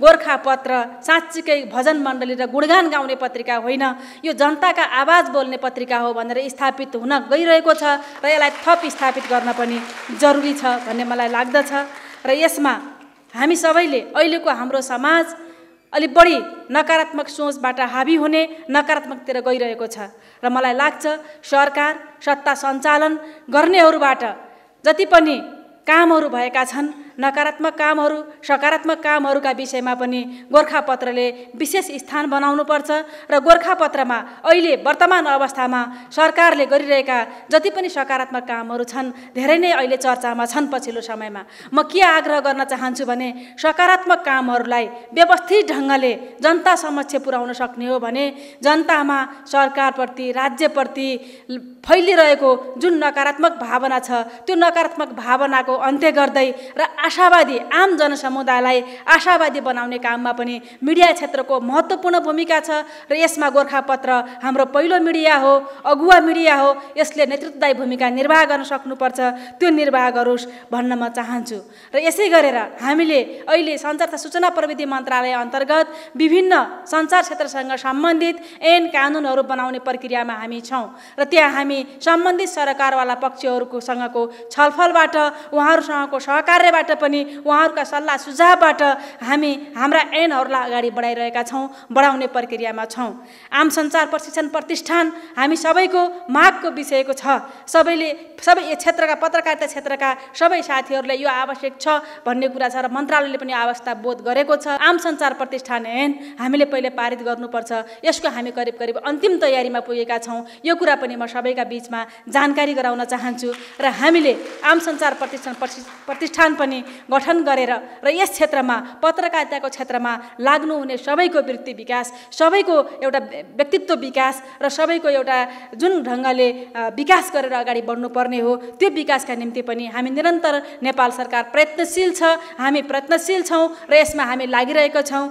पत्र साँच्चीकै भजन मण्डली र गुणगान गाउने पत्रिका होइन यो जनताका आवाज बोल्ने पत्रिका हो भनेर स्थापित हुन गइरहेको छ र यसलाई थप स्थापित गर्न पनि जरुरी छ भन्ने मलाई लाग्दछ र यसमा हामी सबैले अहिलेको हाम्रो समाज अलिक बढी नकारात्मक सोचबाट हाबी हुने नकारात्मकतिर गइरहेको छ र मलाई लाग्छ सरकार सत्ता सञ्चालन गर्नेहरूबाट जति पनि कामहरू भएका छन् नकारात्मक कामहरू सकारात्मक कामहरूका विषयमा पनि गोर्खापत्रले विशेष स्थान बनाउनुपर्छ र गोर्खापत्रमा अहिले वर्तमान अवस्थामा सरकारले गरिरहेका जति पनि सकारात्मक कामहरू छन् धेरै नै अहिले चर्चामा छन् पछिल्लो समयमा म के आग्रह गर्न चाहन्छु भने सकारात्मक कामहरूलाई व्यवस्थित ढङ्गले जनता समक्ष पुर्याउन सक्ने हो भने जनतामा सरकारप्रति राज्यप्रति फैलिरहेको जुन नकारात्मक भावना छ त्यो नकारात्मक भावनाको अन्त्य गर्दै र आशावादी आम जनसमुदायलाई आशावादी बनाउने काममा पनि मिडिया क्षेत्रको महत्त्वपूर्ण भूमिका छ र यसमा गोर्खापत्र हाम्रो पहिलो मिडिया हो अगुवा मिडिया हो यसले नेतृत्वदायी भूमिका निर्वाह गर्न सक्नुपर्छ त्यो निर्वाह गरोस् भन्न म चाहन्छु र यसै गरेर हामीले अहिले सञ्चार तथा सूचना प्रविधि मन्त्रालय अन्तर्गत विभिन्न सञ्चार क्षेत्रसँग सम्बन्धित ऐन कानुनहरू बनाउने प्रक्रियामा हामी छौँ र त्यहाँ हामी सम्बन्धित सरकारवाला पक्षहरूकोसँगको छलफलबाट उहाँहरूसँगको सहकार्यबाट पनि उहाँहरूका सल्लाह सुझावबाट हामी हाम्रा ऐनहरूलाई अगाडि बढाइरहेका छौँ बढाउने प्रक्रियामा छौँ आम सञ्चार प्रशिक्षण प्रतिष्ठान हामी सबैको मागको विषयको छ सबैले सबै क्षेत्रका पत्रकारिता क्षेत्रका सबै साथीहरूलाई यो आवश्यक छ भन्ने कुरा छ र मन्त्रालयले पनि अवस्था बोध गरेको छ आम सञ्चार प्रतिष्ठान ऐन हामीले पहिले पारित गर्नुपर्छ यसको हामी करिब करिब अन्तिम तयारीमा पुगेका छौँ यो कुरा पनि म सबैका बिचमा जानकारी गराउन चाहन्छु र हामीले आम सञ्चार प्रतिष्ठान प्रतिष्ठान पनि गठन गरेर र यस क्षेत्रमा पत्रकारिताको क्षेत्रमा लाग्नुहुने सबैको वृत्ति विकास सबैको एउटा व्यक्तित्व विकास र सबैको एउटा जुन ढङ्गले विकास गरेर अगाडि बढ्नुपर्ने हो त्यो विकासका निम्ति पनि हामी निरन्तर नेपाल सरकार प्रयत्नशील छ हामी प्रयत्नशील छौँ र यसमा हामी लागिरहेका छौँ